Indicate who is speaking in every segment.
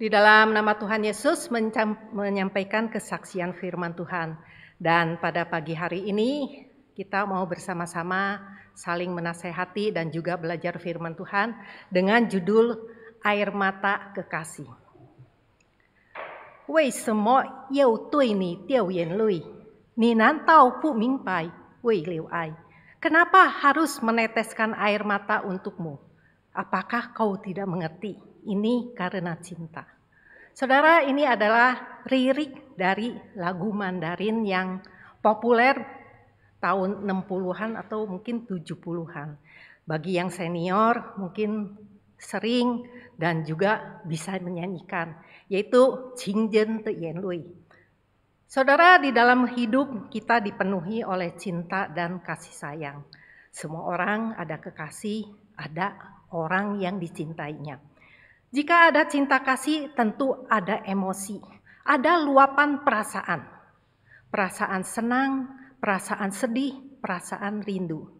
Speaker 1: Di dalam nama Tuhan Yesus menyampaikan kesaksian firman Tuhan. Dan pada pagi hari ini kita mau bersama-sama saling menasehati dan juga belajar firman Tuhan dengan judul Air Mata Kekasih. Wei semua yau tui ni tiau yen lui, ni nan tau pu ming pai, wei liu ai. Kenapa harus meneteskan air mata untukmu? Apakah kau tidak mengerti? Ini Karena Cinta. Saudara, ini adalah ririk dari lagu Mandarin yang populer tahun 60-an atau mungkin 70-an. Bagi yang senior mungkin sering dan juga bisa menyanyikan, yaitu Jingjen Te Yen Lui. Saudara, di dalam hidup kita dipenuhi oleh cinta dan kasih sayang. Semua orang ada kekasih, ada orang yang dicintainya. Jika ada cinta kasih, tentu ada emosi, ada luapan perasaan. Perasaan senang, perasaan sedih, perasaan rindu.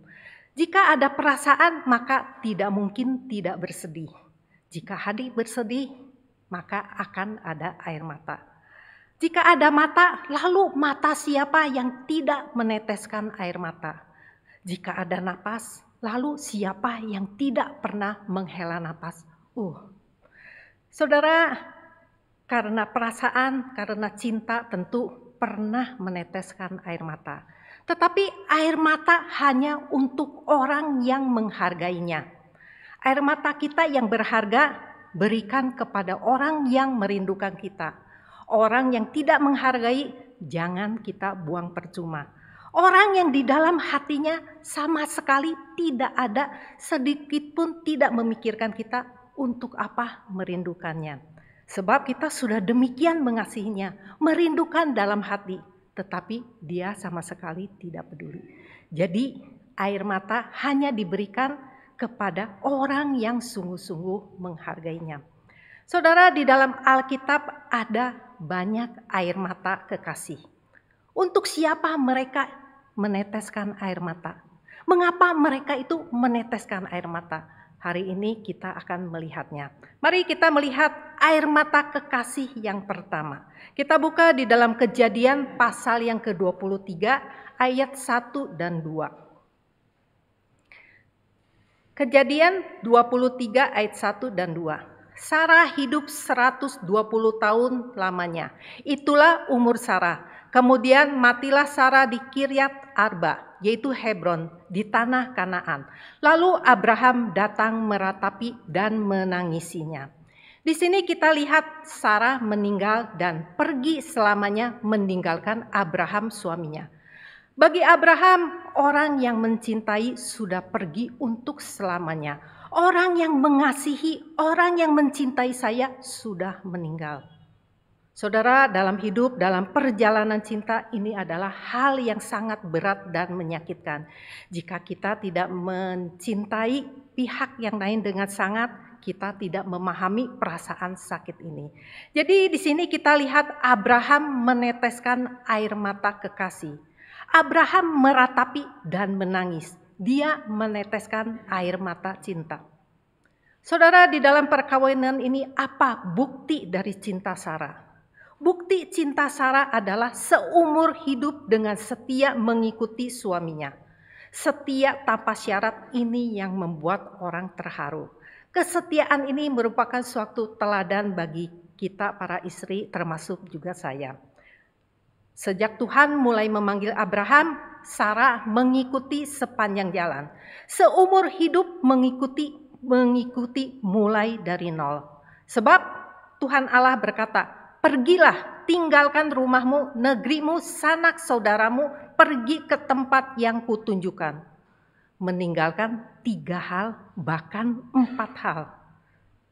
Speaker 1: Jika ada perasaan, maka tidak mungkin tidak bersedih. Jika hadir bersedih, maka akan ada air mata. Jika ada mata, lalu mata siapa yang tidak meneteskan air mata? Jika ada napas, lalu siapa yang tidak pernah menghela napas? Uh, Saudara, karena perasaan, karena cinta tentu pernah meneteskan air mata. Tetapi air mata hanya untuk orang yang menghargainya. Air mata kita yang berharga berikan kepada orang yang merindukan kita. Orang yang tidak menghargai jangan kita buang percuma. Orang yang di dalam hatinya sama sekali tidak ada sedikit pun tidak memikirkan kita, untuk apa merindukannya. Sebab kita sudah demikian mengasihinya, merindukan dalam hati, tetapi dia sama sekali tidak peduli. Jadi air mata hanya diberikan kepada orang yang sungguh-sungguh menghargainya. Saudara, di dalam Alkitab ada banyak air mata kekasih. Untuk siapa mereka meneteskan air mata? Mengapa mereka itu meneteskan air mata? Hari ini kita akan melihatnya. Mari kita melihat air mata kekasih yang pertama. Kita buka di dalam kejadian pasal yang ke-23 ayat 1 dan 2. Kejadian 23 ayat 1 dan 2. Sarah hidup 120 tahun lamanya. Itulah umur Sarah. Kemudian matilah Sarah di Kiryat Arba yaitu Hebron di tanah Kanaan. Lalu Abraham datang meratapi dan menangisinya. Di sini kita lihat Sarah meninggal dan pergi selamanya meninggalkan Abraham suaminya. Bagi Abraham, orang yang mencintai sudah pergi untuk selamanya. Orang yang mengasihi, orang yang mencintai saya sudah meninggal. Saudara, dalam hidup, dalam perjalanan cinta, ini adalah hal yang sangat berat dan menyakitkan. Jika kita tidak mencintai pihak yang lain dengan sangat, kita tidak memahami perasaan sakit ini. Jadi, di sini kita lihat Abraham meneteskan air mata kekasih. Abraham meratapi dan menangis. Dia meneteskan air mata cinta. Saudara, di dalam perkawinan ini, apa bukti dari cinta Sarah? Bukti cinta Sarah adalah seumur hidup dengan setia mengikuti suaminya. Setia tanpa syarat ini yang membuat orang terharu. Kesetiaan ini merupakan suatu teladan bagi kita para istri termasuk juga saya. Sejak Tuhan mulai memanggil Abraham, Sarah mengikuti sepanjang jalan. Seumur hidup mengikuti mengikuti mulai dari nol. Sebab Tuhan Allah berkata, pergilah tinggalkan rumahmu, negerimu, sanak saudaramu, pergi ke tempat yang kutunjukkan. Meninggalkan tiga hal, bahkan empat hal.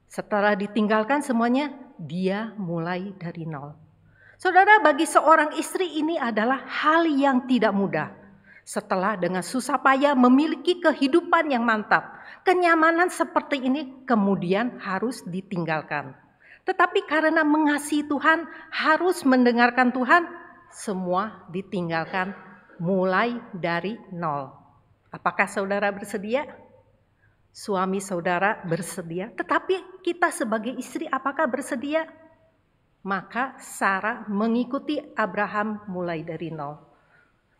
Speaker 1: Setelah ditinggalkan semuanya, dia mulai dari nol. Saudara, bagi seorang istri ini adalah hal yang tidak mudah. Setelah dengan susah payah memiliki kehidupan yang mantap, kenyamanan seperti ini kemudian harus ditinggalkan. Tetapi karena mengasihi Tuhan, harus mendengarkan Tuhan, semua ditinggalkan mulai dari nol. Apakah saudara bersedia? Suami saudara bersedia, tetapi kita sebagai istri apakah bersedia? Maka Sarah mengikuti Abraham mulai dari nol.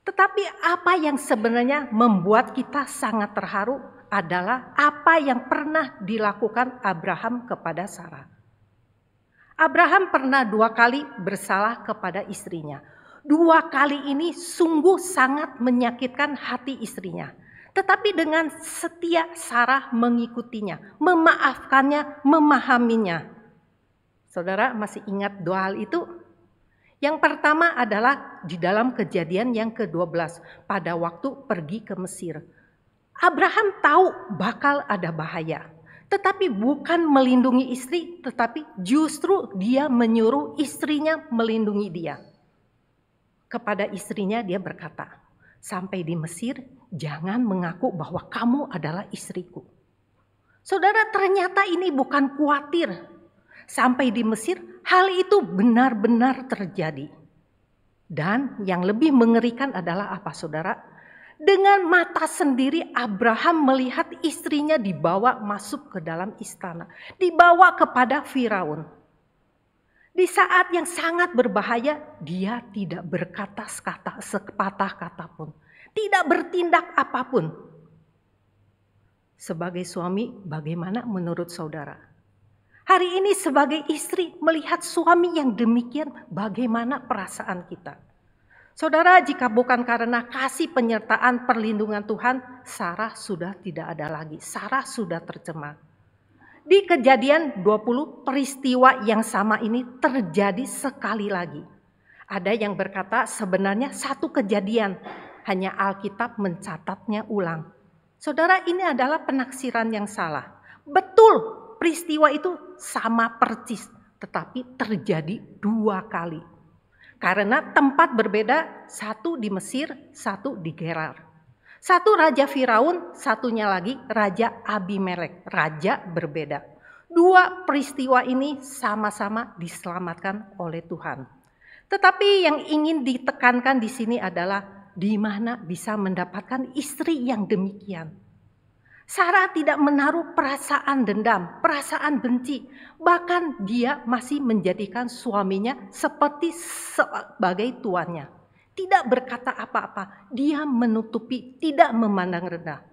Speaker 1: Tetapi apa yang sebenarnya membuat kita sangat terharu adalah apa yang pernah dilakukan Abraham kepada Sarah. Abraham pernah dua kali bersalah kepada istrinya. Dua kali ini sungguh sangat menyakitkan hati istrinya. Tetapi dengan setia Sarah mengikutinya, memaafkannya, memahaminya. Saudara masih ingat dua hal itu? Yang pertama adalah di dalam kejadian yang ke-12 pada waktu pergi ke Mesir. Abraham tahu bakal ada bahaya tetapi bukan melindungi istri, tetapi justru dia menyuruh istrinya melindungi dia. Kepada istrinya dia berkata, sampai di Mesir jangan mengaku bahwa kamu adalah istriku. Saudara ternyata ini bukan khawatir. Sampai di Mesir hal itu benar-benar terjadi. Dan yang lebih mengerikan adalah apa saudara? Dengan mata sendiri Abraham melihat istrinya dibawa masuk ke dalam istana, dibawa kepada Firaun. Di saat yang sangat berbahaya, dia tidak berkata sekata, sepatah kata pun, tidak bertindak apapun. Sebagai suami, bagaimana menurut saudara? Hari ini sebagai istri melihat suami yang demikian, bagaimana perasaan kita? Saudara, jika bukan karena kasih penyertaan perlindungan Tuhan, Sarah sudah tidak ada lagi. Sarah sudah tercemar. Di kejadian 20 peristiwa yang sama ini terjadi sekali lagi. Ada yang berkata sebenarnya satu kejadian, hanya Alkitab mencatatnya ulang. Saudara, ini adalah penaksiran yang salah. Betul, peristiwa itu sama persis, tetapi terjadi dua kali karena tempat berbeda, satu di Mesir, satu di Gerar. Satu Raja Firaun, satunya lagi Raja Abimelek, raja berbeda. Dua peristiwa ini sama-sama diselamatkan oleh Tuhan. Tetapi yang ingin ditekankan di sini adalah di mana bisa mendapatkan istri yang demikian Sarah tidak menaruh perasaan dendam, perasaan benci. Bahkan dia masih menjadikan suaminya seperti sebagai tuannya. Tidak berkata apa-apa, dia menutupi, tidak memandang rendah.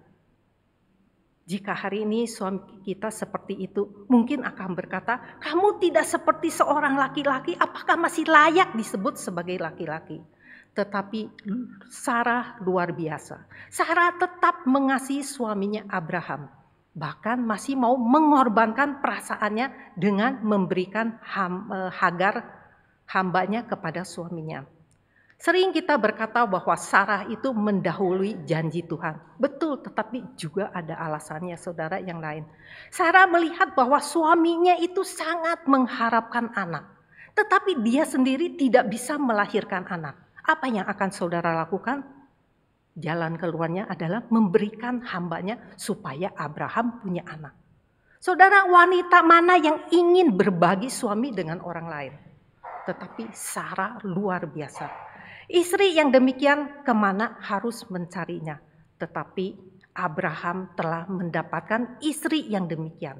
Speaker 1: Jika hari ini suami kita seperti itu, mungkin akan berkata, "Kamu tidak seperti seorang laki-laki, apakah masih layak disebut sebagai laki-laki?" tetapi hmm. Sarah luar biasa. Sarah tetap mengasihi suaminya Abraham, bahkan masih mau mengorbankan perasaannya dengan memberikan ham, e, Hagar hambanya kepada suaminya. Sering kita berkata bahwa Sarah itu mendahului janji Tuhan. Betul, tetapi juga ada alasannya saudara yang lain. Sarah melihat bahwa suaminya itu sangat mengharapkan anak. Tetapi dia sendiri tidak bisa melahirkan anak apa yang akan saudara lakukan? Jalan keluarnya adalah memberikan hambanya supaya Abraham punya anak. Saudara wanita mana yang ingin berbagi suami dengan orang lain? Tetapi Sarah luar biasa. Istri yang demikian kemana harus mencarinya. Tetapi Abraham telah mendapatkan istri yang demikian.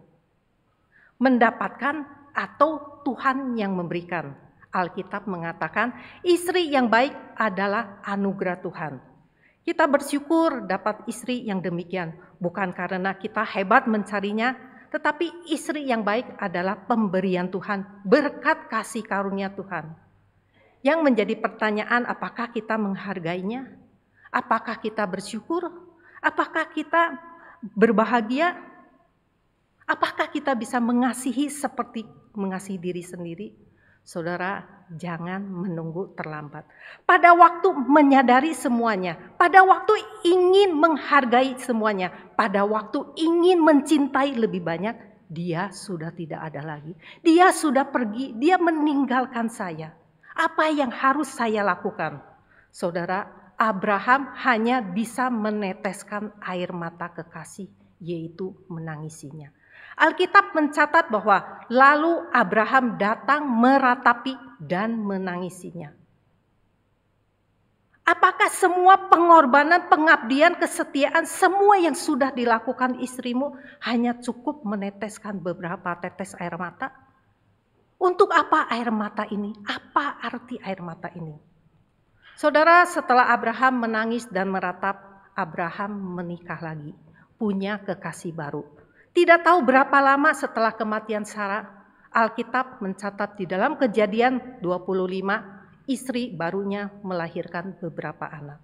Speaker 1: Mendapatkan atau Tuhan yang memberikan Alkitab mengatakan istri yang baik adalah anugerah Tuhan. Kita bersyukur dapat istri yang demikian, bukan karena kita hebat mencarinya, tetapi istri yang baik adalah pemberian Tuhan, berkat kasih karunia Tuhan. Yang menjadi pertanyaan, apakah kita menghargainya? Apakah kita bersyukur? Apakah kita berbahagia? Apakah kita bisa mengasihi seperti mengasihi diri sendiri? Saudara, jangan menunggu terlambat. Pada waktu menyadari semuanya, pada waktu ingin menghargai semuanya, pada waktu ingin mencintai lebih banyak, dia sudah tidak ada lagi. Dia sudah pergi, dia meninggalkan saya. Apa yang harus saya lakukan? Saudara, Abraham hanya bisa meneteskan air mata kekasih, yaitu menangisinya. Alkitab mencatat bahwa lalu Abraham datang meratapi dan menangisinya. Apakah semua pengorbanan, pengabdian, kesetiaan, semua yang sudah dilakukan istrimu hanya cukup meneteskan beberapa tetes air mata? Untuk apa air mata ini? Apa arti air mata ini? Saudara, setelah Abraham menangis dan meratap, Abraham menikah lagi, punya kekasih baru. Tidak tahu berapa lama setelah kematian Sarah, Alkitab mencatat di dalam kejadian 25, istri barunya melahirkan beberapa anak.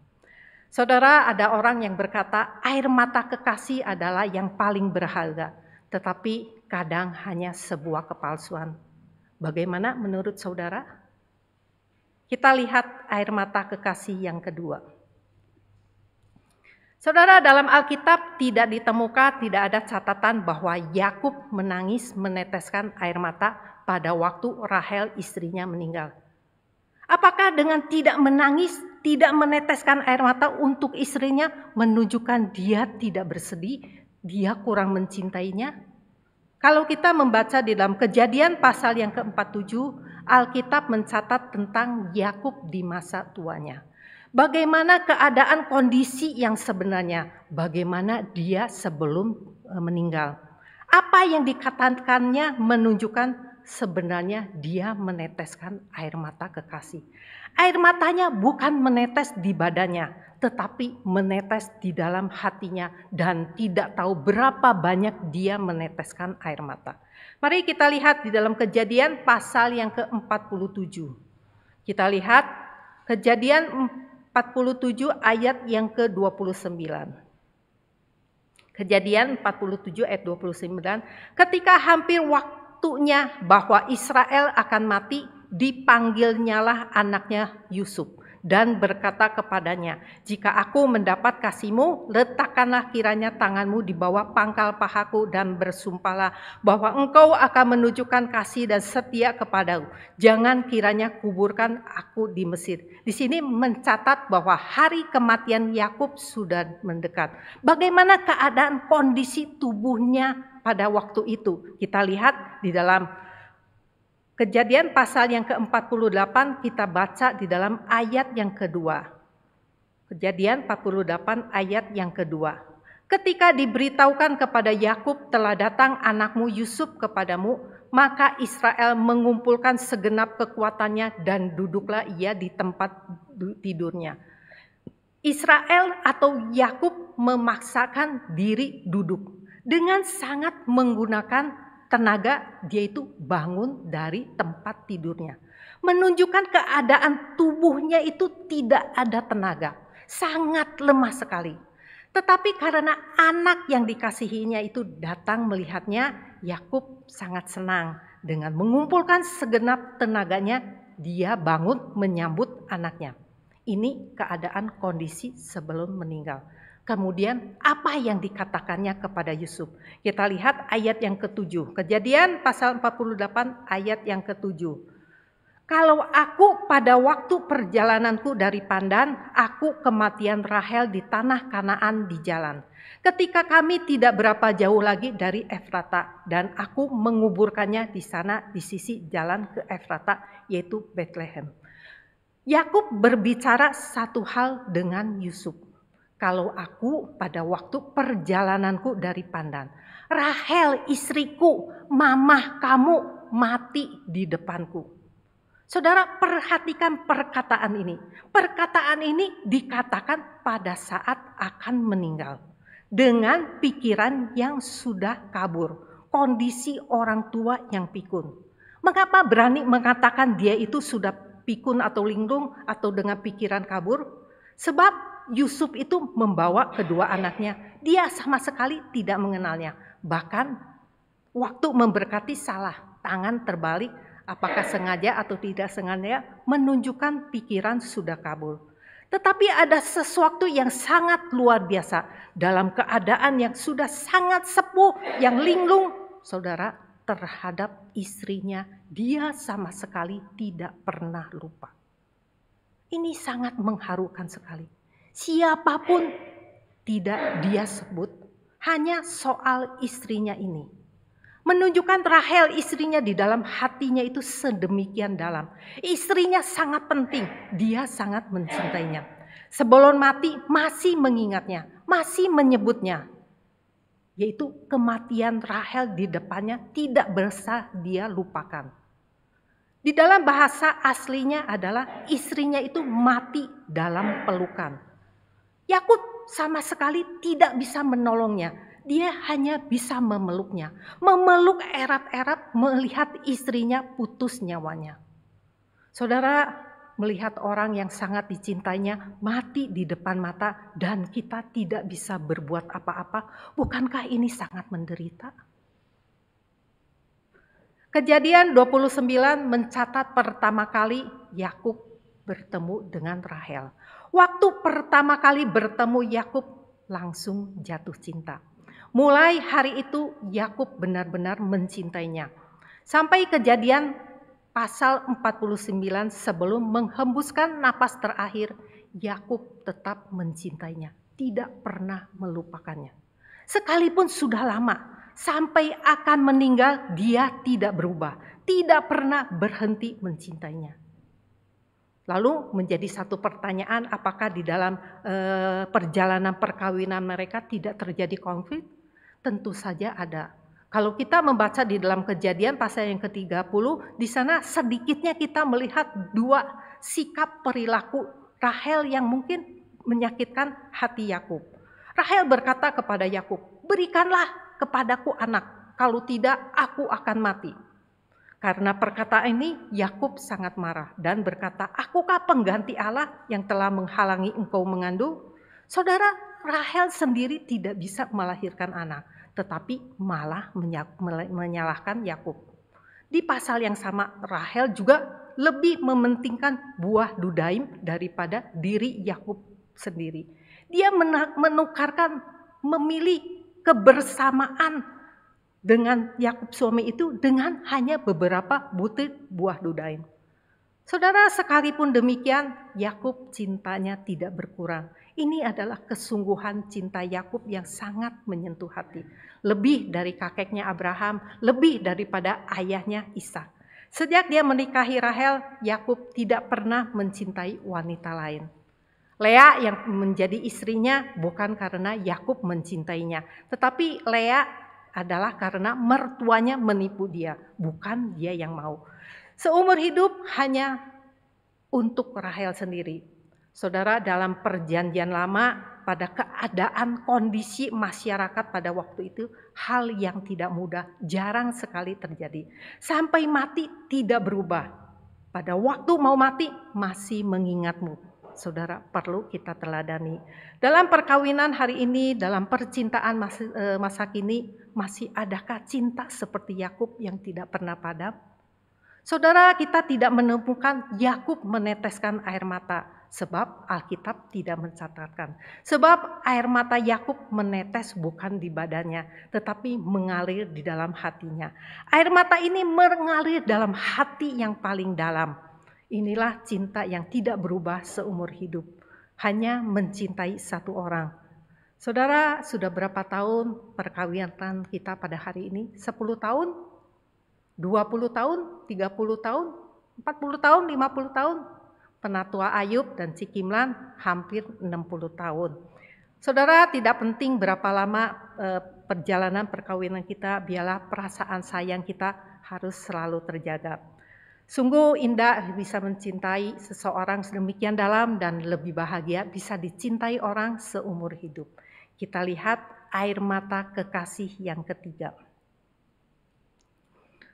Speaker 1: Saudara, ada orang yang berkata, air mata kekasih adalah yang paling berharga, tetapi kadang hanya sebuah kepalsuan. Bagaimana menurut saudara? Kita lihat air mata kekasih yang kedua. Saudara, dalam Alkitab tidak ditemukan, tidak ada catatan bahwa Yakub menangis meneteskan air mata pada waktu Rahel istrinya meninggal. Apakah dengan tidak menangis, tidak meneteskan air mata untuk istrinya menunjukkan dia tidak bersedih, dia kurang mencintainya? Kalau kita membaca di dalam kejadian pasal yang ke-47, Alkitab mencatat tentang Yakub di masa tuanya bagaimana keadaan kondisi yang sebenarnya, bagaimana dia sebelum e, meninggal. Apa yang dikatakannya menunjukkan sebenarnya dia meneteskan air mata kekasih. Air matanya bukan menetes di badannya, tetapi menetes di dalam hatinya dan tidak tahu berapa banyak dia meneteskan air mata. Mari kita lihat di dalam kejadian pasal yang ke-47. Kita lihat kejadian 47 ayat yang ke-29. Kejadian 47 ayat 29, ketika hampir waktunya bahwa Israel akan mati, dipanggilnyalah anaknya Yusuf dan berkata kepadanya, Jika aku mendapat kasihmu, letakkanlah kiranya tanganmu di bawah pangkal pahaku dan bersumpahlah bahwa engkau akan menunjukkan kasih dan setia kepadaku. Jangan kiranya kuburkan aku di Mesir. Di sini mencatat bahwa hari kematian Yakub sudah mendekat. Bagaimana keadaan kondisi tubuhnya pada waktu itu? Kita lihat di dalam Kejadian pasal yang ke-48 kita baca di dalam ayat yang kedua. Kejadian 48 ayat yang kedua. Ketika diberitahukan kepada Yakub telah datang anakmu Yusuf kepadamu, maka Israel mengumpulkan segenap kekuatannya dan duduklah ia di tempat tidurnya. Israel atau Yakub memaksakan diri duduk dengan sangat menggunakan tenaga dia itu bangun dari tempat tidurnya. Menunjukkan keadaan tubuhnya itu tidak ada tenaga, sangat lemah sekali. Tetapi karena anak yang dikasihinya itu datang melihatnya, Yakub sangat senang dengan mengumpulkan segenap tenaganya, dia bangun menyambut anaknya. Ini keadaan kondisi sebelum meninggal. Kemudian apa yang dikatakannya kepada Yusuf? Kita lihat ayat yang ketujuh. Kejadian pasal 48 ayat yang ketujuh. Kalau aku pada waktu perjalananku dari Pandan, aku kematian Rahel di tanah Kanaan di jalan. Ketika kami tidak berapa jauh lagi dari Efrata dan aku menguburkannya di sana di sisi jalan ke Efrata yaitu Bethlehem. Yakub berbicara satu hal dengan Yusuf kalau aku pada waktu perjalananku dari Pandan. Rahel istriku, mamah kamu mati di depanku. Saudara perhatikan perkataan ini. Perkataan ini dikatakan pada saat akan meninggal. Dengan pikiran yang sudah kabur. Kondisi orang tua yang pikun. Mengapa berani mengatakan dia itu sudah pikun atau linglung atau dengan pikiran kabur? Sebab Yusuf itu membawa kedua anaknya. Dia sama sekali tidak mengenalnya. Bahkan waktu memberkati salah, tangan terbalik, apakah sengaja atau tidak sengaja, menunjukkan pikiran sudah kabur. Tetapi ada sesuatu yang sangat luar biasa dalam keadaan yang sudah sangat sepuh, yang linglung, saudara, terhadap istrinya. Dia sama sekali tidak pernah lupa. Ini sangat mengharukan sekali siapapun tidak dia sebut, hanya soal istrinya ini. Menunjukkan Rahel istrinya di dalam hatinya itu sedemikian dalam. Istrinya sangat penting, dia sangat mencintainya. Sebelum mati masih mengingatnya, masih menyebutnya. Yaitu kematian Rahel di depannya tidak bersa dia lupakan. Di dalam bahasa aslinya adalah istrinya itu mati dalam pelukan Yakub sama sekali tidak bisa menolongnya. Dia hanya bisa memeluknya, memeluk erat-erat melihat istrinya putus nyawanya. Saudara melihat orang yang sangat dicintainya mati di depan mata dan kita tidak bisa berbuat apa-apa, bukankah ini sangat menderita? Kejadian 29 mencatat pertama kali Yakub bertemu dengan Rahel. Waktu pertama kali bertemu Yakub langsung jatuh cinta. Mulai hari itu Yakub benar-benar mencintainya. Sampai kejadian pasal 49 sebelum menghembuskan napas terakhir, Yakub tetap mencintainya, tidak pernah melupakannya. Sekalipun sudah lama, sampai akan meninggal dia tidak berubah, tidak pernah berhenti mencintainya. Lalu menjadi satu pertanyaan apakah di dalam eh, perjalanan perkawinan mereka tidak terjadi konflik? Tentu saja ada. Kalau kita membaca di dalam kejadian pasal yang ke-30, di sana sedikitnya kita melihat dua sikap perilaku Rahel yang mungkin menyakitkan hati Yakub. Rahel berkata kepada Yakub, "Berikanlah kepadaku anak, kalau tidak aku akan mati." Karena perkataan ini Yakub sangat marah dan berkata, "Akukah pengganti Allah yang telah menghalangi engkau mengandung?" Saudara Rahel sendiri tidak bisa melahirkan anak, tetapi malah menyalahkan Yakub. Di pasal yang sama Rahel juga lebih mementingkan buah dudaim daripada diri Yakub sendiri. Dia menukarkan memilih kebersamaan dengan Yakub suami itu dengan hanya beberapa butir buah dudain. Saudara, sekalipun demikian, Yakub cintanya tidak berkurang. Ini adalah kesungguhan cinta Yakub yang sangat menyentuh hati, lebih dari kakeknya Abraham, lebih daripada ayahnya Isa. Sejak dia menikahi Rahel, Yakub tidak pernah mencintai wanita lain. Lea yang menjadi istrinya bukan karena Yakub mencintainya, tetapi Lea adalah karena mertuanya menipu dia, bukan dia yang mau. Seumur hidup hanya untuk Rahel sendiri. Saudara, dalam perjanjian lama, pada keadaan kondisi masyarakat pada waktu itu, hal yang tidak mudah jarang sekali terjadi. Sampai mati tidak berubah. Pada waktu mau mati masih mengingatmu saudara perlu kita teladani. Dalam perkawinan hari ini, dalam percintaan masa, e, masa kini, masih adakah cinta seperti Yakub yang tidak pernah padam? Saudara kita tidak menemukan Yakub meneteskan air mata, sebab Alkitab tidak mencatatkan. Sebab air mata Yakub menetes bukan di badannya, tetapi mengalir di dalam hatinya. Air mata ini mengalir dalam hati yang paling dalam Inilah cinta yang tidak berubah seumur hidup, hanya mencintai satu orang. Saudara, sudah berapa tahun perkawinan kita pada hari ini? 10 tahun? 20 tahun? 30 tahun? 40 tahun? 50 tahun? Penatua Ayub dan Cikimlan hampir 60 tahun. Saudara, tidak penting berapa lama eh, perjalanan perkawinan kita, biarlah perasaan sayang kita harus selalu terjaga. Sungguh indah bisa mencintai seseorang sedemikian dalam dan lebih bahagia bisa dicintai orang seumur hidup. Kita lihat air mata kekasih yang ketiga.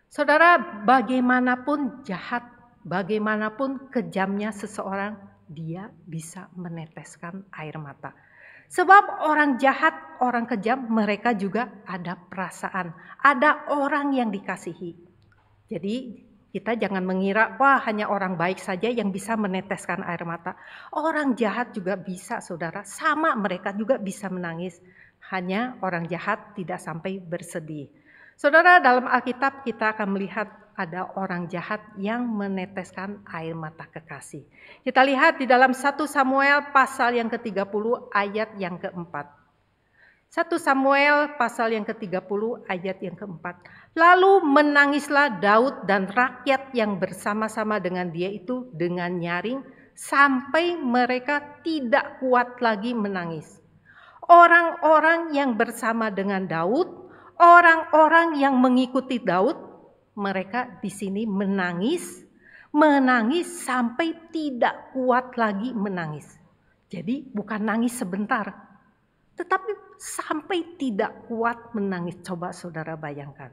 Speaker 1: Saudara, bagaimanapun jahat, bagaimanapun kejamnya seseorang, dia bisa meneteskan air mata. Sebab orang jahat, orang kejam, mereka juga ada perasaan, ada orang yang dikasihi. Jadi kita jangan mengira, wah hanya orang baik saja yang bisa meneteskan air mata. Orang jahat juga bisa, saudara. Sama mereka juga bisa menangis. Hanya orang jahat tidak sampai bersedih. Saudara, dalam Alkitab kita akan melihat ada orang jahat yang meneteskan air mata kekasih. Kita lihat di dalam 1 Samuel pasal yang ke-30 ayat yang keempat. 1 Samuel pasal yang ke-30 ayat yang keempat. Lalu menangislah Daud dan rakyat yang bersama-sama dengan dia itu dengan nyaring sampai mereka tidak kuat lagi menangis. Orang-orang yang bersama dengan Daud, orang-orang yang mengikuti Daud, mereka di sini menangis, menangis sampai tidak kuat lagi menangis. Jadi bukan nangis sebentar, tetapi sampai tidak kuat menangis. Coba saudara bayangkan.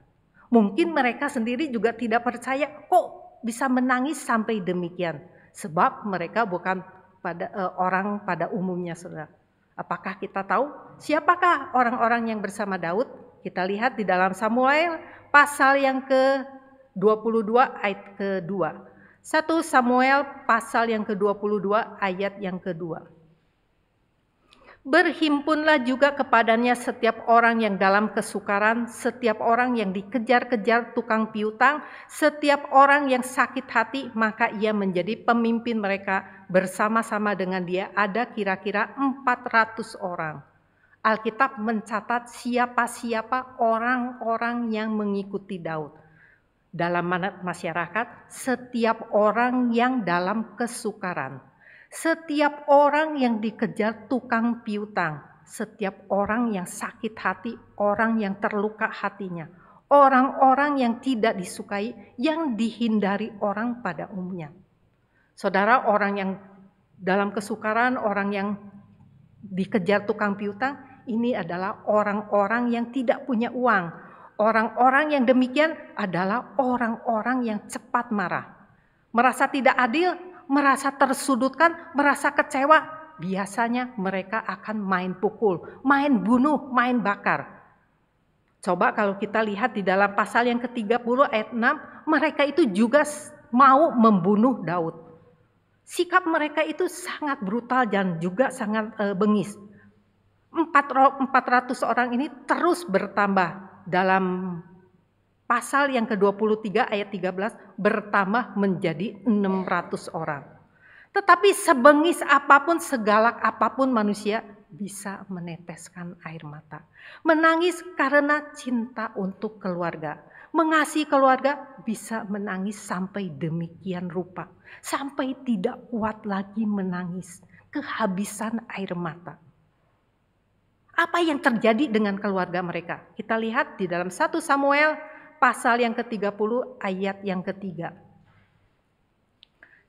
Speaker 1: Mungkin mereka sendiri juga tidak percaya kok bisa menangis sampai demikian. Sebab mereka bukan pada uh, orang pada umumnya saudara. Apakah kita tahu siapakah orang-orang yang bersama Daud? Kita lihat di dalam Samuel pasal yang ke-22 ayat ke kedua. 1 Samuel pasal yang ke-22 ayat yang kedua. Berhimpunlah juga kepadanya setiap orang yang dalam kesukaran, setiap orang yang dikejar-kejar tukang piutang, setiap orang yang sakit hati, maka ia menjadi pemimpin mereka bersama-sama dengan dia ada kira-kira 400 orang. Alkitab mencatat siapa-siapa orang-orang yang mengikuti Daud. Dalam manat masyarakat, setiap orang yang dalam kesukaran setiap orang yang dikejar tukang piutang, setiap orang yang sakit hati, orang yang terluka hatinya, orang-orang yang tidak disukai, yang dihindari orang pada umumnya. Saudara, orang yang dalam kesukaran, orang yang dikejar tukang piutang, ini adalah orang-orang yang tidak punya uang. Orang-orang yang demikian adalah orang-orang yang cepat marah. Merasa tidak adil, merasa tersudutkan, merasa kecewa, biasanya mereka akan main pukul, main bunuh, main bakar. Coba kalau kita lihat di dalam pasal yang ke-30 ayat 6, mereka itu juga mau membunuh Daud. Sikap mereka itu sangat brutal dan juga sangat e, bengis. 400 orang ini terus bertambah dalam pasal yang ke-23 ayat 13 bertambah menjadi 600 orang. Tetapi sebengis apapun, segalak apapun manusia bisa meneteskan air mata. Menangis karena cinta untuk keluarga. Mengasihi keluarga bisa menangis sampai demikian rupa. Sampai tidak kuat lagi menangis. Kehabisan air mata apa yang terjadi dengan keluarga mereka. Kita lihat di dalam 1 Samuel pasal yang ke-30 ayat yang ketiga.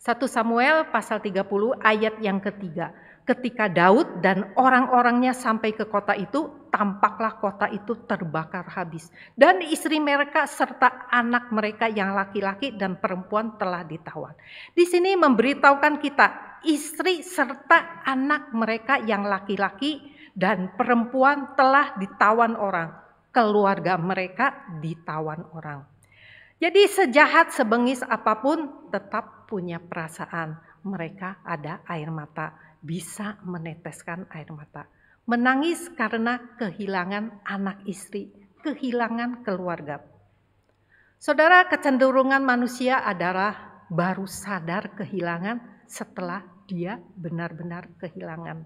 Speaker 1: 1 Samuel pasal 30 ayat yang ketiga. Ketika Daud dan orang-orangnya sampai ke kota itu, tampaklah kota itu terbakar habis. Dan istri mereka serta anak mereka yang laki-laki dan perempuan telah ditawan. Di sini memberitahukan kita, istri serta anak mereka yang laki-laki dan perempuan telah ditawan orang keluarga mereka ditawan orang. Jadi sejahat sebengis apapun tetap punya perasaan. Mereka ada air mata, bisa meneteskan air mata. Menangis karena kehilangan anak istri, kehilangan keluarga. Saudara, kecenderungan manusia adalah baru sadar kehilangan setelah dia benar-benar kehilangan.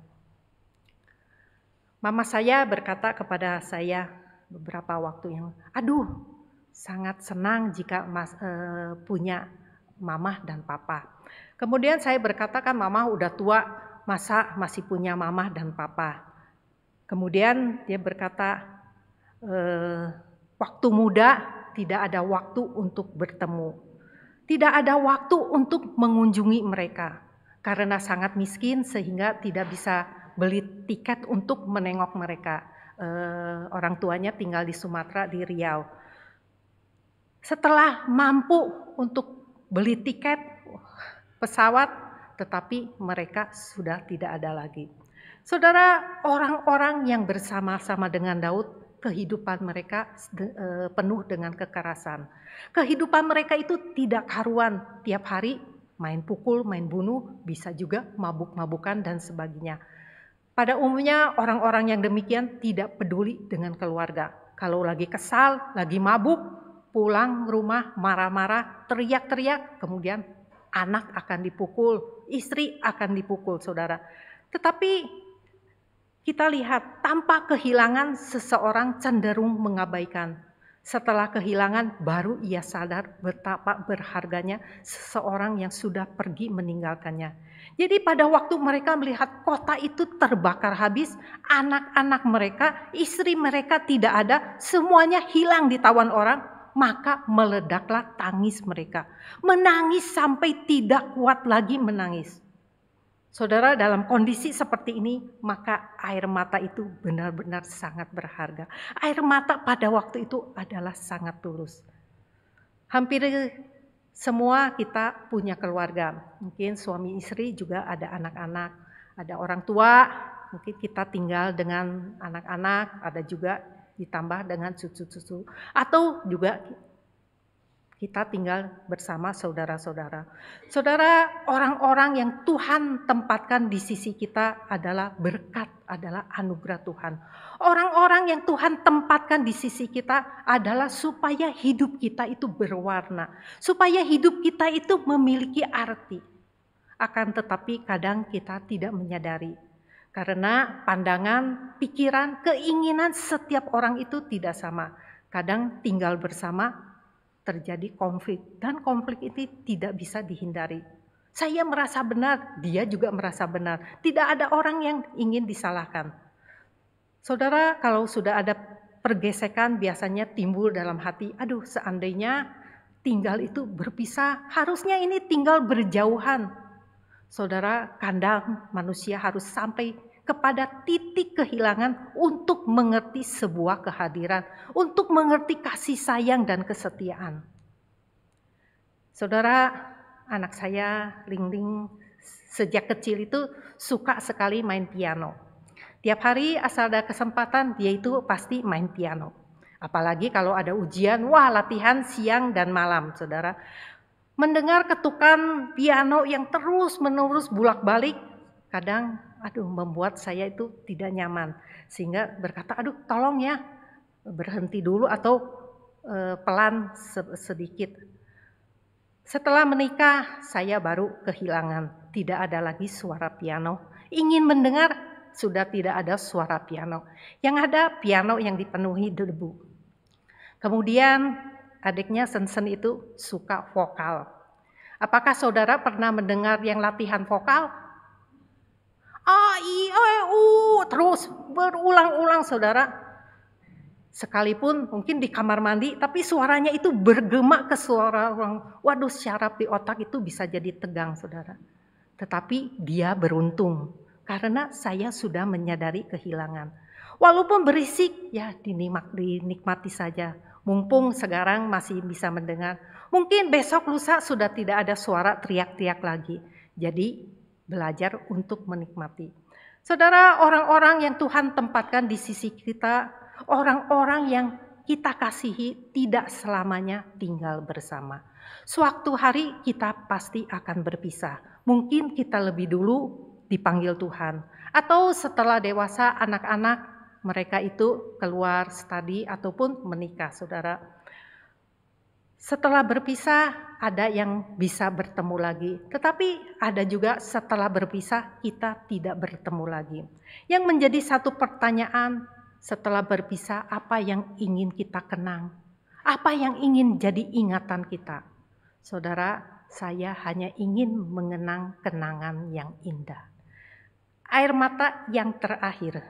Speaker 1: Mama saya berkata kepada saya, beberapa waktu yang aduh sangat senang jika mas, e, punya mamah dan papa. Kemudian saya berkata kan mamah udah tua masa masih punya mamah dan papa. Kemudian dia berkata e, waktu muda tidak ada waktu untuk bertemu. Tidak ada waktu untuk mengunjungi mereka karena sangat miskin sehingga tidak bisa beli tiket untuk menengok mereka eh, orang tuanya tinggal di Sumatera di Riau. Setelah mampu untuk beli tiket pesawat, tetapi mereka sudah tidak ada lagi. Saudara, orang-orang yang bersama-sama dengan Daud kehidupan mereka eh, penuh dengan kekerasan. Kehidupan mereka itu tidak karuan tiap hari main pukul, main bunuh, bisa juga mabuk-mabukan dan sebagainya. Pada umumnya orang-orang yang demikian tidak peduli dengan keluarga. Kalau lagi kesal, lagi mabuk, pulang rumah marah-marah, teriak-teriak, kemudian anak akan dipukul, istri akan dipukul, saudara. Tetapi kita lihat tanpa kehilangan seseorang cenderung mengabaikan. Setelah kehilangan baru ia sadar betapa berharganya seseorang yang sudah pergi meninggalkannya. Jadi pada waktu mereka melihat kota itu terbakar habis, anak-anak mereka, istri mereka tidak ada, semuanya hilang ditawan orang, maka meledaklah tangis mereka. Menangis sampai tidak kuat lagi menangis. Saudara dalam kondisi seperti ini maka air mata itu benar-benar sangat berharga. Air mata pada waktu itu adalah sangat tulus. Hampir semua kita punya keluarga, mungkin suami istri juga ada anak-anak, ada orang tua, mungkin kita tinggal dengan anak-anak, ada juga ditambah dengan cucu-cucu, atau juga kita tinggal bersama saudara-saudara. Saudara, orang-orang yang Tuhan tempatkan di sisi kita adalah berkat, adalah anugerah Tuhan. Orang-orang yang Tuhan tempatkan di sisi kita adalah supaya hidup kita itu berwarna, supaya hidup kita itu memiliki arti. Akan tetapi, kadang kita tidak menyadari karena pandangan, pikiran, keinginan setiap orang itu tidak sama. Kadang tinggal bersama, terjadi konflik dan konflik itu tidak bisa dihindari. Saya merasa benar, dia juga merasa benar. Tidak ada orang yang ingin disalahkan. Saudara, kalau sudah ada pergesekan biasanya timbul dalam hati, aduh seandainya tinggal itu berpisah, harusnya ini tinggal berjauhan. Saudara, kandang manusia harus sampai kepada titik kehilangan untuk mengerti sebuah kehadiran, untuk mengerti kasih sayang dan kesetiaan. Saudara, anak saya Lingling sejak kecil itu suka sekali main piano. Tiap hari asal ada kesempatan dia itu pasti main piano. Apalagi kalau ada ujian, wah latihan siang dan malam, saudara. Mendengar ketukan piano yang terus menerus bulak balik kadang aduh membuat saya itu tidak nyaman sehingga berkata aduh tolong ya berhenti dulu atau e, pelan sedikit. Setelah menikah saya baru kehilangan tidak ada lagi suara piano. Ingin mendengar sudah tidak ada suara piano. Yang ada piano yang dipenuhi debu. Kemudian adiknya Sensen itu suka vokal. Apakah saudara pernah mendengar yang latihan vokal? A, I, E, U. Terus berulang-ulang saudara. Sekalipun mungkin di kamar mandi, tapi suaranya itu bergema ke suara orang. Waduh syaraf di otak itu bisa jadi tegang saudara. Tetapi dia beruntung karena saya sudah menyadari kehilangan. Walaupun berisik, ya dinikmat, dinikmati saja. Mumpung sekarang masih bisa mendengar. Mungkin besok lusa sudah tidak ada suara teriak-teriak lagi. Jadi belajar untuk menikmati. Saudara, orang-orang yang Tuhan tempatkan di sisi kita, orang-orang yang kita kasihi tidak selamanya tinggal bersama. Sewaktu hari kita pasti akan berpisah. Mungkin kita lebih dulu dipanggil Tuhan, atau setelah dewasa anak-anak mereka itu keluar studi ataupun menikah, saudara. Setelah berpisah, ada yang bisa bertemu lagi, tetapi ada juga setelah berpisah kita tidak bertemu lagi. Yang menjadi satu pertanyaan setelah berpisah, apa yang ingin kita kenang? Apa yang ingin jadi ingatan kita? Saudara, saya hanya ingin mengenang kenangan yang indah. Air mata yang terakhir.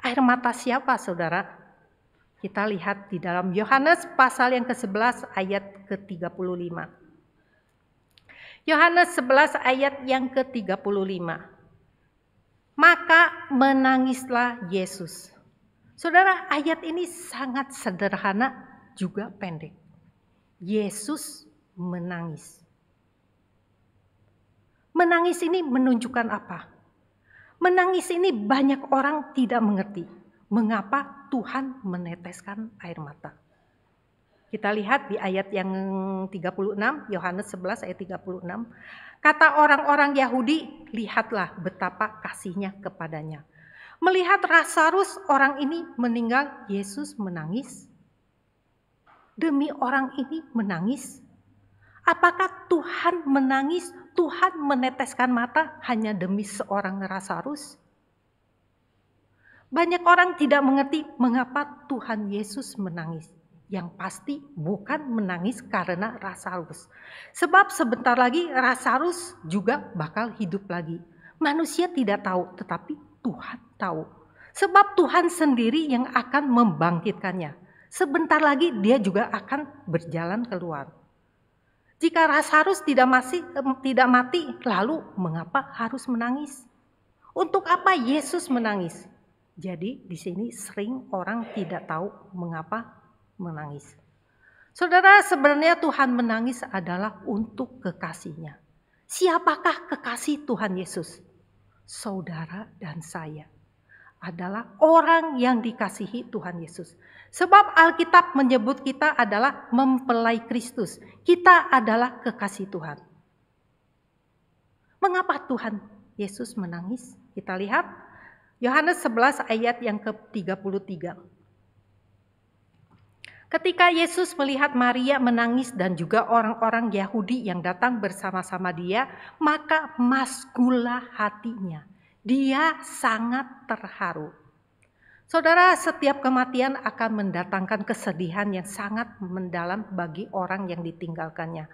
Speaker 1: Air mata siapa, saudara? Kita lihat di dalam Yohanes pasal yang ke-11 ayat ke-35. Yohanes 11 ayat yang ke-35. Maka menangislah Yesus. Saudara, ayat ini sangat sederhana juga pendek. Yesus menangis. Menangis ini menunjukkan apa? Menangis ini banyak orang tidak mengerti mengapa Tuhan meneteskan air mata. Kita lihat di ayat yang 36, Yohanes 11 ayat 36. Kata orang-orang Yahudi, lihatlah betapa kasihnya kepadanya. Melihat Rasarus orang ini meninggal, Yesus menangis. Demi orang ini menangis. Apakah Tuhan menangis, Tuhan meneteskan mata hanya demi seorang Rasarus? Banyak orang tidak mengerti mengapa Tuhan Yesus menangis. Yang pasti bukan menangis karena Lazarus. Sebab sebentar lagi Lazarus juga bakal hidup lagi. Manusia tidak tahu, tetapi Tuhan tahu. Sebab Tuhan sendiri yang akan membangkitkannya. Sebentar lagi dia juga akan berjalan keluar. Jika Lazarus tidak masih tidak mati, lalu mengapa harus menangis? Untuk apa Yesus menangis? Jadi di sini sering orang tidak tahu mengapa menangis. Saudara, sebenarnya Tuhan menangis adalah untuk kekasihnya. Siapakah kekasih Tuhan Yesus? Saudara dan saya adalah orang yang dikasihi Tuhan Yesus. Sebab Alkitab menyebut kita adalah mempelai Kristus. Kita adalah kekasih Tuhan. Mengapa Tuhan Yesus menangis? Kita lihat Yohanes 11 ayat yang ke-33. Ketika Yesus melihat Maria menangis dan juga orang-orang Yahudi yang datang bersama-sama dia, maka masgulah hatinya. Dia sangat terharu. Saudara, setiap kematian akan mendatangkan kesedihan yang sangat mendalam bagi orang yang ditinggalkannya.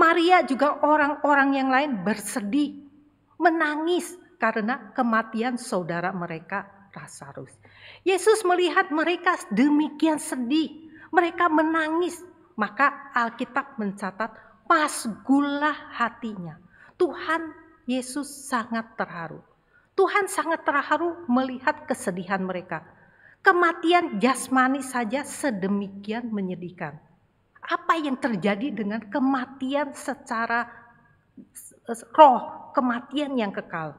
Speaker 1: Maria juga orang-orang yang lain bersedih, menangis, karena kematian saudara mereka Lazarus. Yesus melihat mereka demikian sedih, mereka menangis, maka Alkitab mencatat pasgulah hatinya. Tuhan Yesus sangat terharu. Tuhan sangat terharu melihat kesedihan mereka. Kematian jasmani saja sedemikian menyedihkan. Apa yang terjadi dengan kematian secara roh, kematian yang kekal?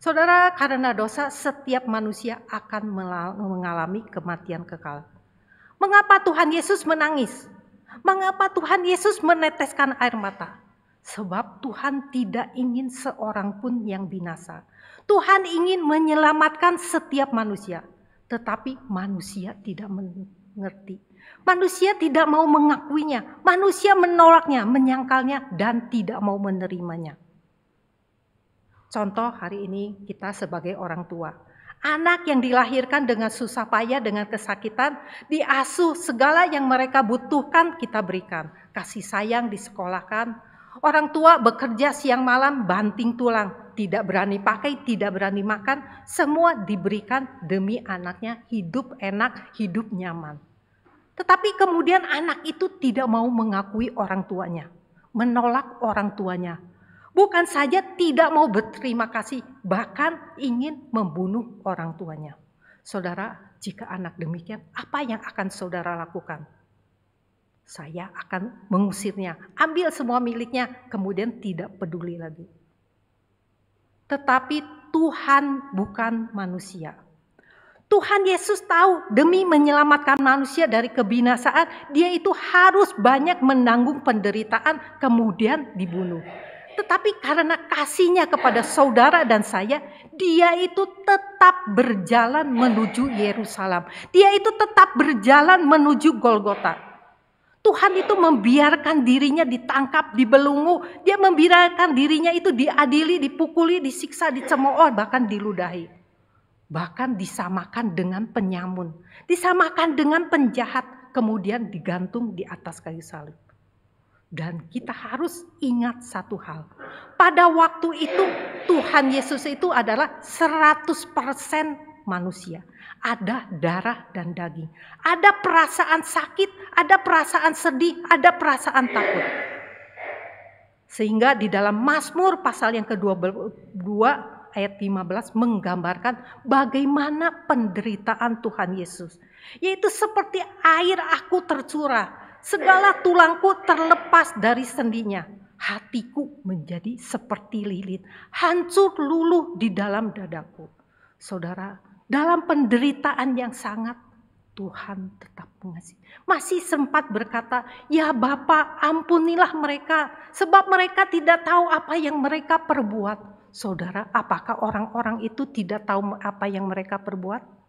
Speaker 1: Saudara, karena dosa setiap manusia akan mengalami kematian kekal. Mengapa Tuhan Yesus menangis? Mengapa Tuhan Yesus meneteskan air mata? Sebab Tuhan tidak ingin seorang pun yang binasa. Tuhan ingin menyelamatkan setiap manusia, tetapi manusia tidak mengerti. Manusia tidak mau mengakuinya, manusia menolaknya, menyangkalnya, dan tidak mau menerimanya. Contoh hari ini kita sebagai orang tua. Anak yang dilahirkan dengan susah payah, dengan kesakitan, diasuh segala yang mereka butuhkan kita berikan. Kasih sayang disekolahkan. Orang tua bekerja siang malam banting tulang, tidak berani pakai, tidak berani makan. Semua diberikan demi anaknya hidup enak, hidup nyaman. Tetapi kemudian anak itu tidak mau mengakui orang tuanya, menolak orang tuanya, bukan saja tidak mau berterima kasih, bahkan ingin membunuh orang tuanya. Saudara, jika anak demikian, apa yang akan saudara lakukan? Saya akan mengusirnya, ambil semua miliknya, kemudian tidak peduli lagi. Tetapi Tuhan bukan manusia. Tuhan Yesus tahu demi menyelamatkan manusia dari kebinasaan, dia itu harus banyak menanggung penderitaan kemudian dibunuh tetapi karena kasihnya kepada saudara dan saya, dia itu tetap berjalan menuju Yerusalem. Dia itu tetap berjalan menuju Golgota. Tuhan itu membiarkan dirinya ditangkap, dibelungu. Dia membiarkan dirinya itu diadili, dipukuli, disiksa, dicemooh, bahkan diludahi bahkan disamakan dengan penyamun, disamakan dengan penjahat, kemudian digantung di atas kayu salib. Dan kita harus ingat satu hal. Pada waktu itu Tuhan Yesus itu adalah 100% manusia. Ada darah dan daging. Ada perasaan sakit, ada perasaan sedih, ada perasaan takut. Sehingga di dalam Mazmur pasal yang ke-22 ayat 15 menggambarkan bagaimana penderitaan Tuhan Yesus. Yaitu seperti air aku tercurah segala tulangku terlepas dari sendinya. Hatiku menjadi seperti lilin, hancur luluh di dalam dadaku. Saudara, dalam penderitaan yang sangat, Tuhan tetap mengasihi. Masih sempat berkata, ya Bapa ampunilah mereka, sebab mereka tidak tahu apa yang mereka perbuat. Saudara, apakah orang-orang itu tidak tahu apa yang mereka perbuat?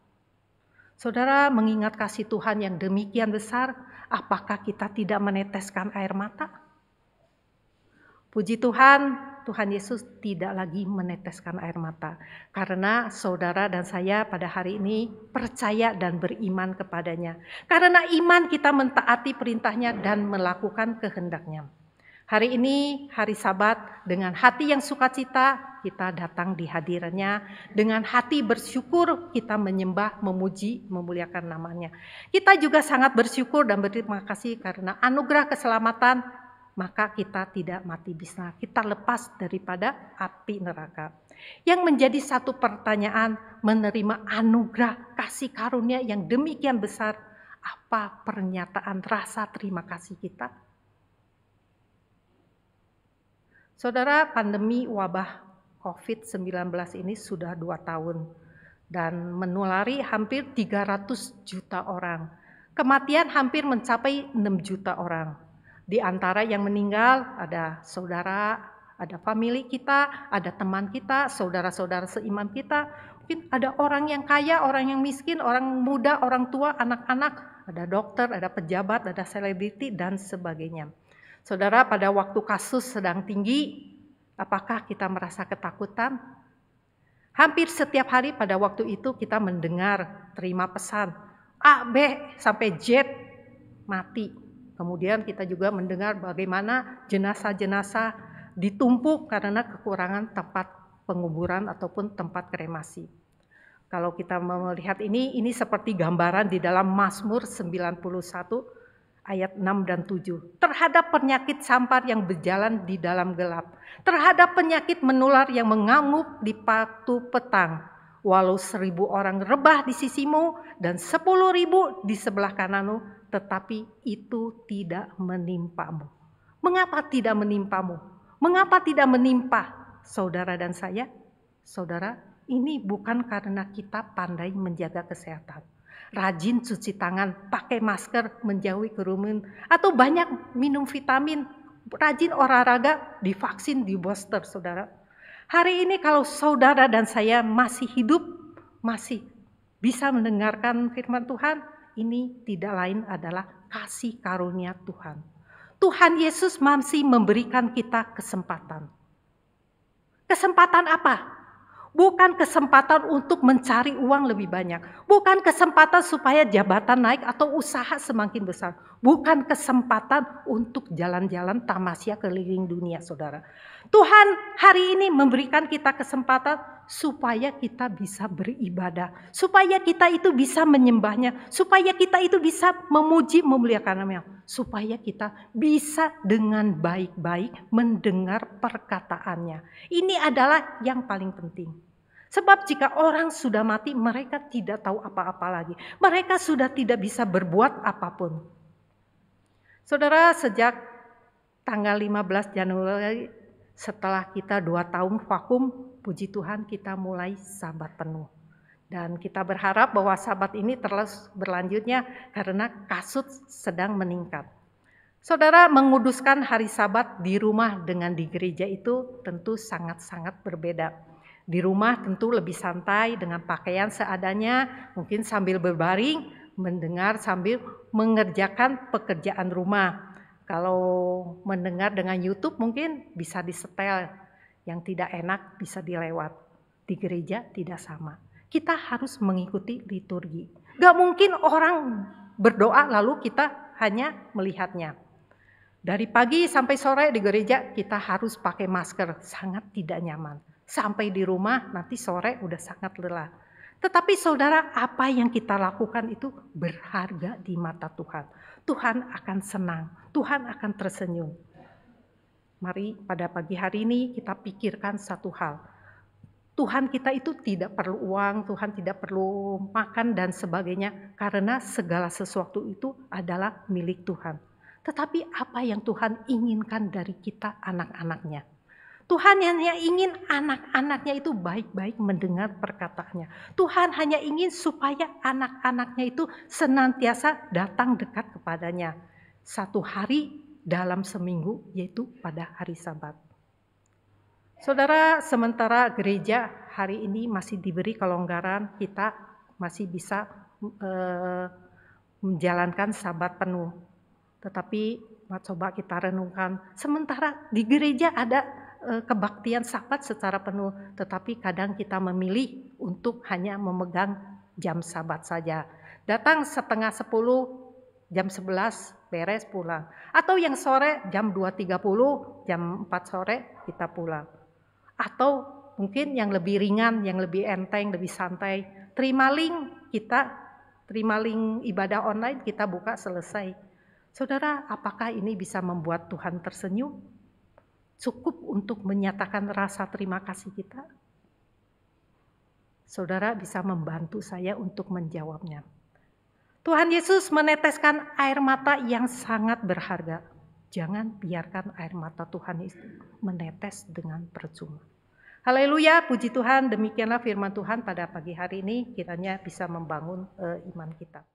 Speaker 1: Saudara mengingat kasih Tuhan yang demikian besar, apakah kita tidak meneteskan air mata? Puji Tuhan, Tuhan Yesus tidak lagi meneteskan air mata. Karena saudara dan saya pada hari ini percaya dan beriman kepadanya. Karena iman kita mentaati perintahnya dan melakukan kehendaknya. Hari ini hari sabat dengan hati yang sukacita kita datang di hadirannya dengan hati bersyukur kita menyembah, memuji, memuliakan namanya. Kita juga sangat bersyukur dan berterima kasih karena anugerah keselamatan maka kita tidak mati bisa, kita lepas daripada api neraka. Yang menjadi satu pertanyaan menerima anugerah kasih karunia yang demikian besar, apa pernyataan rasa terima kasih kita? Saudara, pandemi wabah COVID-19 ini sudah dua tahun dan menulari hampir 300 juta orang. Kematian hampir mencapai 6 juta orang. Di antara yang meninggal ada saudara, ada family kita, ada teman kita, saudara-saudara seiman kita. Mungkin ada orang yang kaya, orang yang miskin, orang muda, orang tua, anak-anak, ada dokter, ada pejabat, ada selebriti, dan sebagainya. Saudara, pada waktu kasus sedang tinggi, apakah kita merasa ketakutan? Hampir setiap hari pada waktu itu kita mendengar, terima pesan, A, B, sampai Z, mati. Kemudian kita juga mendengar bagaimana jenazah-jenazah ditumpuk karena kekurangan tempat penguburan ataupun tempat kremasi. Kalau kita melihat ini, ini seperti gambaran di dalam Mazmur 91 ayat 6 dan 7. Terhadap penyakit sampar yang berjalan di dalam gelap. Terhadap penyakit menular yang mengamuk di patuh petang. Walau seribu orang rebah di sisimu dan sepuluh ribu di sebelah kananmu, tetapi itu tidak menimpamu. Mengapa tidak menimpamu? Mengapa tidak menimpa saudara dan saya? Saudara, ini bukan karena kita pandai menjaga kesehatan Rajin cuci tangan, pakai masker, menjauhi kerumun, atau banyak minum vitamin, rajin olahraga, divaksin, di booster, saudara. Hari ini kalau saudara dan saya masih hidup, masih bisa mendengarkan firman Tuhan, ini tidak lain adalah kasih karunia Tuhan. Tuhan Yesus masih memberikan kita kesempatan. Kesempatan apa? bukan kesempatan untuk mencari uang lebih banyak, bukan kesempatan supaya jabatan naik atau usaha semakin besar, bukan kesempatan untuk jalan-jalan tamasya keliling dunia, saudara. Tuhan hari ini memberikan kita kesempatan supaya kita bisa beribadah, supaya kita itu bisa menyembahnya, supaya kita itu bisa memuji, memuliakan namanya, supaya kita bisa dengan baik-baik mendengar perkataannya. Ini adalah yang paling penting. Sebab jika orang sudah mati, mereka tidak tahu apa-apa lagi. Mereka sudah tidak bisa berbuat apapun. Saudara, sejak tanggal 15 Januari setelah kita dua tahun vakum, puji Tuhan kita mulai sabat penuh. Dan kita berharap bahwa sabat ini terus berlanjutnya karena kasut sedang meningkat. Saudara, menguduskan hari sabat di rumah dengan di gereja itu tentu sangat-sangat berbeda. Di rumah tentu lebih santai dengan pakaian seadanya, mungkin sambil berbaring, mendengar sambil mengerjakan pekerjaan rumah. Kalau mendengar dengan YouTube mungkin bisa disetel, yang tidak enak bisa dilewat. Di gereja tidak sama. Kita harus mengikuti liturgi. Gak mungkin orang berdoa lalu kita hanya melihatnya. Dari pagi sampai sore di gereja kita harus pakai masker, sangat tidak nyaman. Sampai di rumah nanti sore udah sangat lelah tetapi saudara, apa yang kita lakukan itu berharga di mata Tuhan. Tuhan akan senang, Tuhan akan tersenyum. Mari pada pagi hari ini kita pikirkan satu hal. Tuhan kita itu tidak perlu uang, Tuhan tidak perlu makan dan sebagainya karena segala sesuatu itu adalah milik Tuhan. Tetapi apa yang Tuhan inginkan dari kita anak-anaknya? Tuhan hanya ingin anak-anaknya itu baik-baik mendengar perkataannya. Tuhan hanya ingin supaya anak-anaknya itu senantiasa datang dekat kepadanya. Satu hari dalam seminggu yaitu pada hari sabat. Saudara, sementara gereja hari ini masih diberi kelonggaran, kita masih bisa eh, menjalankan sabat penuh. Tetapi coba kita renungkan, sementara di gereja ada Eh, kebaktian sabat secara penuh, tetapi kadang kita memilih untuk hanya memegang jam sabat saja. Datang setengah sepuluh, jam sebelas beres pulang. Atau yang sore jam 2.30, jam 4 sore kita pulang. Atau mungkin yang lebih ringan, yang lebih enteng, lebih santai. Terima link kita, terima link ibadah online kita buka selesai. Saudara, apakah ini bisa membuat Tuhan tersenyum? cukup untuk menyatakan rasa terima kasih kita? Saudara bisa membantu saya untuk menjawabnya. Tuhan Yesus meneteskan air mata yang sangat berharga. Jangan biarkan air mata Tuhan itu menetes dengan percuma. Haleluya, puji Tuhan, demikianlah firman Tuhan pada pagi hari ini kiranya bisa membangun uh, iman kita.